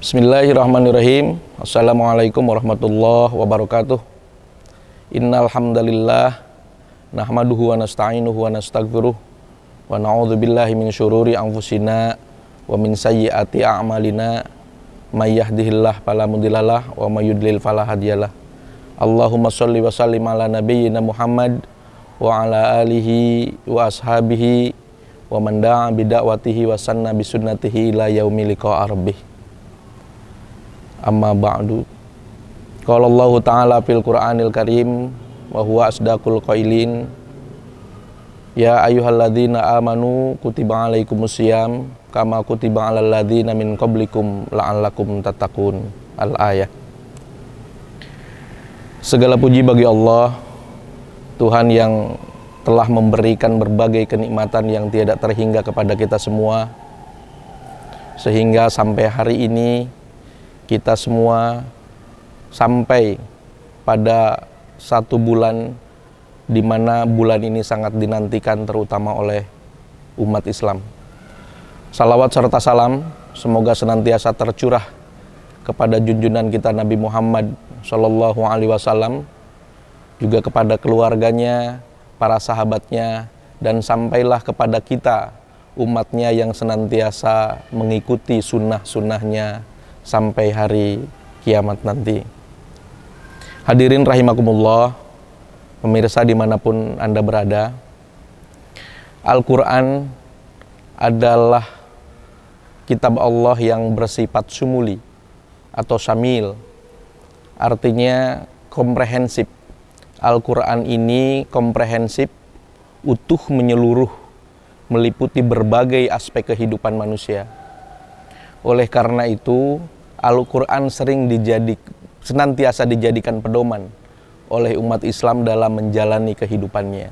Bismillahirrahmanirrahim. Assalamualaikum warahmatullahi wabarakatuh. Innal hamdalillah nahmaduhu wa nasta'inuhu wa nastaghfiruh wa na'udzu min syururi anfusina wa min sayyiati a'malina may yahdihillah fala mudhillalah wa may yudlil fala hadiyalah. Allahumma shalli wa sallim ala nabiyyina Muhammad wa ala alihi wa ashabihi wa man da'a bi da'watihi wa sanna bi sunnatihi ila yaumil liqa'i rabbih amma ba'du qala Allah ta'ala fil Qur'anil Karim wa huwa asdaqul qailin ya ayyuhalladzina amanu kutiba alaikumusiyam kama kutiba alal ladzina min qablikum la'allakum tattaqun al ayah segala puji bagi Allah Tuhan yang telah memberikan berbagai kenikmatan yang tidak terhingga kepada kita semua sehingga sampai hari ini kita semua sampai pada satu bulan di mana bulan ini sangat dinantikan terutama oleh umat Islam. Salawat serta salam semoga senantiasa tercurah kepada junjungan kita Nabi Muhammad Shallallahu Alaihi Wasallam, juga kepada keluarganya, para sahabatnya, dan sampailah kepada kita umatnya yang senantiasa mengikuti sunnah-sunnahnya sampai hari kiamat nanti. Hadirin rahimakumullah, pemirsa dimanapun Anda berada, Al-Quran adalah kitab Allah yang bersifat sumuli atau samil, artinya komprehensif. Al-Quran ini komprehensif, utuh menyeluruh, meliputi berbagai aspek kehidupan manusia oleh karena itu, Al-Quran sering dijadik, senantiasa dijadikan pedoman oleh umat Islam dalam menjalani kehidupannya.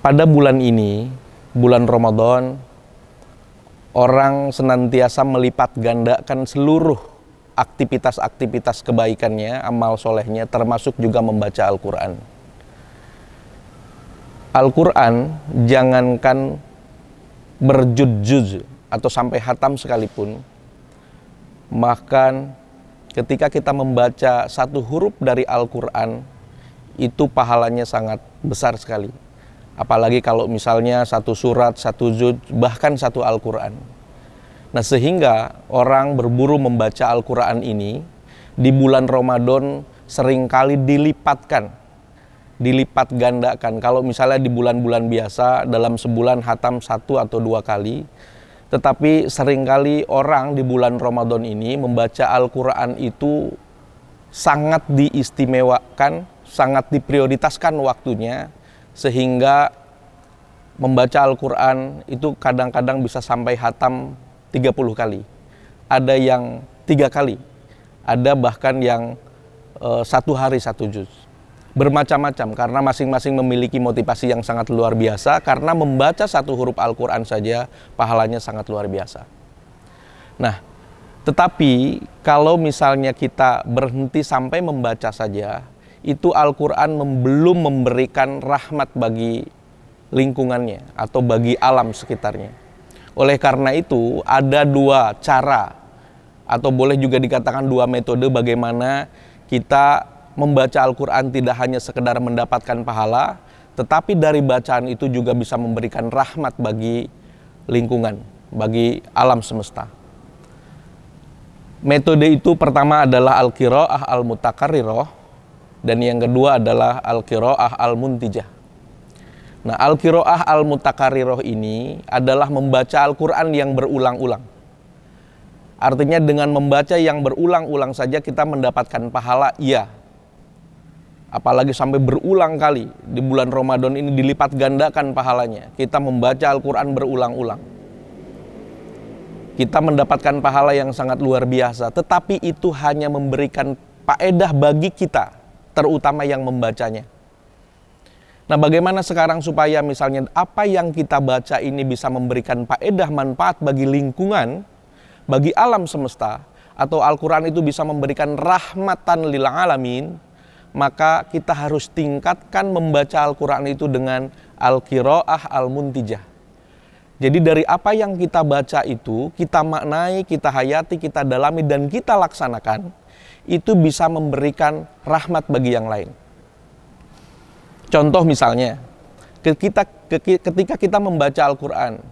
Pada bulan ini, bulan Ramadan, orang senantiasa melipat gandakan seluruh aktivitas-aktivitas kebaikannya, amal solehnya, termasuk juga membaca Al-Quran. Al-Quran jangankan berjud jud atau sampai hatam sekalipun, bahkan ketika kita membaca satu huruf dari Al-Quran, itu pahalanya sangat besar sekali. Apalagi kalau misalnya satu surat, satu juz, bahkan satu Al-Quran. Nah sehingga orang berburu membaca Al-Quran ini, di bulan Ramadan seringkali dilipatkan, dilipat gandakan. Kalau misalnya di bulan-bulan biasa, dalam sebulan hatam satu atau dua kali, tetapi seringkali orang di bulan Ramadan ini membaca Al-Quran itu sangat diistimewakan, sangat diprioritaskan waktunya, sehingga membaca Al-Quran itu kadang-kadang bisa sampai hatam 30 kali. Ada yang tiga kali, ada bahkan yang eh, satu hari satu juz bermacam-macam karena masing-masing memiliki motivasi yang sangat luar biasa karena membaca satu huruf Al-Qur'an saja pahalanya sangat luar biasa. Nah, tetapi kalau misalnya kita berhenti sampai membaca saja, itu Al-Qur'an belum memberikan rahmat bagi lingkungannya atau bagi alam sekitarnya. Oleh karena itu, ada dua cara atau boleh juga dikatakan dua metode bagaimana kita membaca Al-Quran tidak hanya sekedar mendapatkan pahala, tetapi dari bacaan itu juga bisa memberikan rahmat bagi lingkungan, bagi alam semesta. Metode itu pertama adalah Al-Qiro'ah Al-Mutakarirroh, dan yang kedua adalah Al-Qiro'ah Al-Muntijah. Nah, Al-Qiro'ah Al-Mutakarirroh ini adalah membaca Al-Quran yang berulang-ulang. Artinya dengan membaca yang berulang-ulang saja kita mendapatkan pahala, iya apalagi sampai berulang kali di bulan Ramadan ini dilipat gandakan pahalanya. Kita membaca Al-Qur'an berulang-ulang. Kita mendapatkan pahala yang sangat luar biasa, tetapi itu hanya memberikan faedah bagi kita, terutama yang membacanya. Nah, bagaimana sekarang supaya misalnya apa yang kita baca ini bisa memberikan faedah manfaat bagi lingkungan, bagi alam semesta, atau Al-Quran itu bisa memberikan rahmatan lil alamin, maka kita harus tingkatkan membaca Al-Quran itu dengan Al-Qiro'ah Al-Muntijah. Jadi dari apa yang kita baca itu, kita maknai, kita hayati, kita dalami, dan kita laksanakan, itu bisa memberikan rahmat bagi yang lain. Contoh misalnya, ketika kita membaca Al-Quran,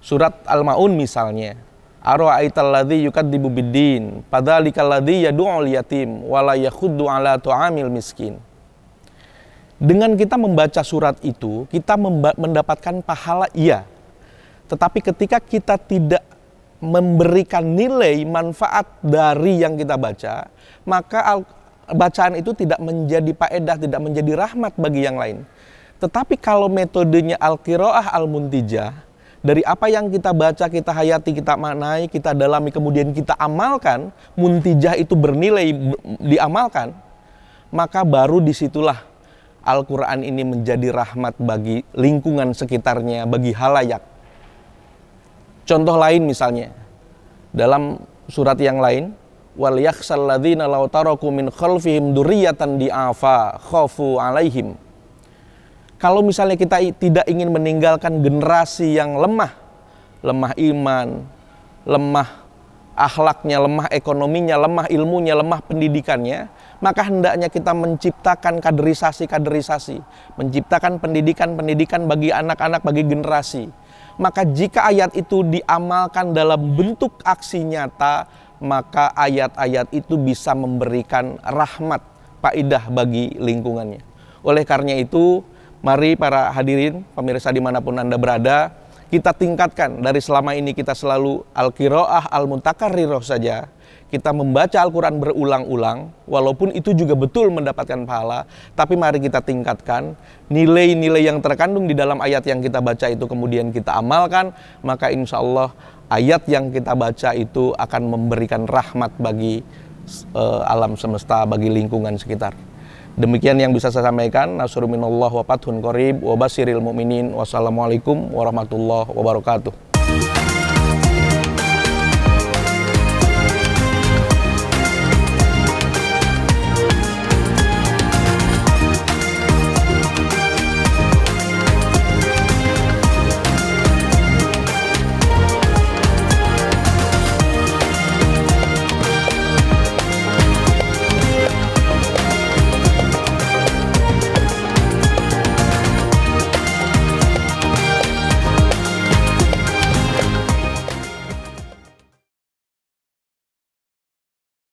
surat Al-Ma'un misalnya, Ara'aital ladzi yukadzibu biddin, padzalikal ladzi yad'ul yatim wala yakhuddu ala tu'amil miskin. Dengan kita membaca surat itu, kita mendapatkan pahala iya. Tetapi ketika kita tidak memberikan nilai manfaat dari yang kita baca, maka bacaan itu tidak menjadi paedah, tidak menjadi rahmat bagi yang lain. Tetapi kalau metodenya al-qiraah al-muntijah, dari apa yang kita baca, kita hayati, kita maknai, kita dalami, kemudian kita amalkan, muntijah itu bernilai diamalkan, maka baru disitulah Al-Quran ini menjadi rahmat bagi lingkungan sekitarnya, bagi halayak. Contoh lain misalnya, dalam surat yang lain, wal yakhsal ladzina law taraku min khalfihim alaihim kalau misalnya kita tidak ingin meninggalkan generasi yang lemah, lemah iman, lemah akhlaknya, lemah ekonominya, lemah ilmunya, lemah pendidikannya, maka hendaknya kita menciptakan kaderisasi-kaderisasi, menciptakan pendidikan-pendidikan bagi anak-anak, bagi generasi. Maka jika ayat itu diamalkan dalam bentuk aksi nyata, maka ayat-ayat itu bisa memberikan rahmat, faidah bagi lingkungannya. Oleh karena itu, Mari para hadirin, pemirsa dimanapun Anda berada, kita tingkatkan dari selama ini kita selalu al qiroah al riroh saja. Kita membaca Al-Quran berulang-ulang, walaupun itu juga betul mendapatkan pahala, tapi mari kita tingkatkan nilai-nilai yang terkandung di dalam ayat yang kita baca itu kemudian kita amalkan, maka insya Allah ayat yang kita baca itu akan memberikan rahmat bagi uh, alam semesta, bagi lingkungan sekitar. Demikian yang bisa saya sampaikan. Nasruminallah wa fathun qarib wa basiril mu'minin. Wassalamualaikum warahmatullahi wabarakatuh.